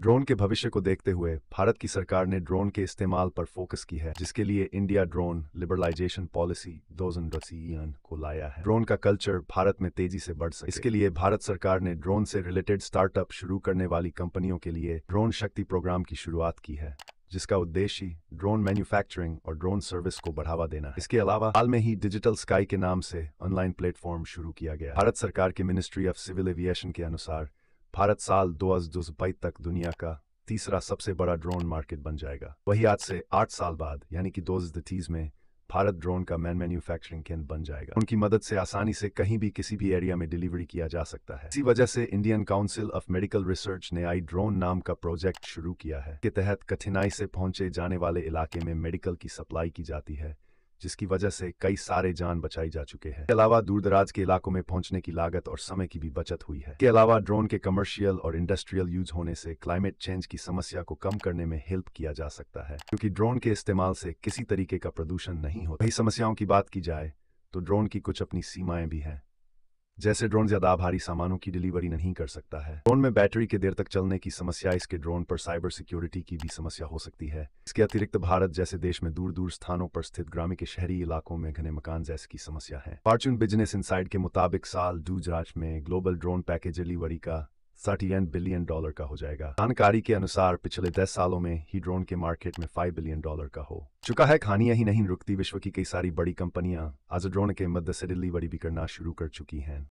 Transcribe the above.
drone के भविष्य को देखते हुए भारत की सरकार ने ड्रोन के इस्तेमाल पर फोकस की है जिसके लिए इंडिया ड्रोन लिबरलाइजेशन पॉलिसी दो को लाया है ड्रोन का कल्चर भारत में तेजी से बढ़ सके इसके लिए भारत सरकार ने ड्रोन से रिलेटेड स्टार्टअप शुरू करने वाली कंपनियों के लिए ड्रोन शक्ति प्रोग्राम की शुरुआत की है जिसका उद्देश्य ड्रोन मैन्युफैक्चरिंग और ड्रोन सर्विस को बढ़ावा देना है इसके अलावा हाल में ही डिजिटल स्काई के नाम से ऑनलाइन प्लेटफॉर्म शुरू किया गया भारत सरकार के मिनिस्ट्री ऑफ सिविल एविएशन के अनुसार भारत साल दो हजार तक दुनिया का तीसरा सबसे बड़ा ड्रोन मार्केट बन जाएगा वही आज से आठ साल बाद यानी कि दो में भारत ड्रोन का मैन मैन्युफैक्चरिंग केंद्र बन जाएगा उनकी मदद से आसानी से कहीं भी किसी भी एरिया में डिलीवरी किया जा सकता है इसी वजह से Indian council of medical research ने आई ड्रोन नाम का प्रोजेक्ट शुरू किया है के तहत कठिनाई से पहुंचे जाने वाले इलाके में मेडिकल की सप्लाई की जाती है जिसकी वजह से कई सारे जान बचाई जा चुके हैं अलावा दूर दराज के इलाकों में पहुंचने की लागत और समय की भी बचत हुई है इसके अलावा ड्रोन के कमर्शियल और इंडस्ट्रियल यूज होने से क्लाइमेट चेंज की समस्या को कम करने में हेल्प किया जा सकता है क्योंकि ड्रोन के इस्तेमाल से किसी तरीके का प्रदूषण नहीं होता समस्याओं की बात की जाए तो ड्रोन की कुछ अपनी सीमाएं भी हैं जैसे ड्रोन ज्यादा भारी सामानों की डिलीवरी नहीं कर सकता है ड्रोन में बैटरी के देर तक चलने की समस्या इसके ड्रोन पर साइबर सिक्योरिटी की भी समस्या हो सकती है इसके अतिरिक्त भारत जैसे देश में दूर दूर स्थानों पर स्थित ग्रामीण के शहरी इलाकों में घने मकान जैसे की समस्या है फॉर्चून बिजनेस इन के मुताबिक साल दू में ग्लोबल ड्रोन पैकेज डिलीवरी का एन बिलियन डॉलर का हो जाएगा जानकारी के अनुसार पिछले दस सालों में ही ड्रोन के मार्केट में फाइव बिलियन डॉलर का हो चुका है खानियां ही नहीं रुकती विश्व की कई सारी बड़ी कंपनियां आज ड्रोन के मदद से डिलीवरी भी करना शुरू कर चुकी हैं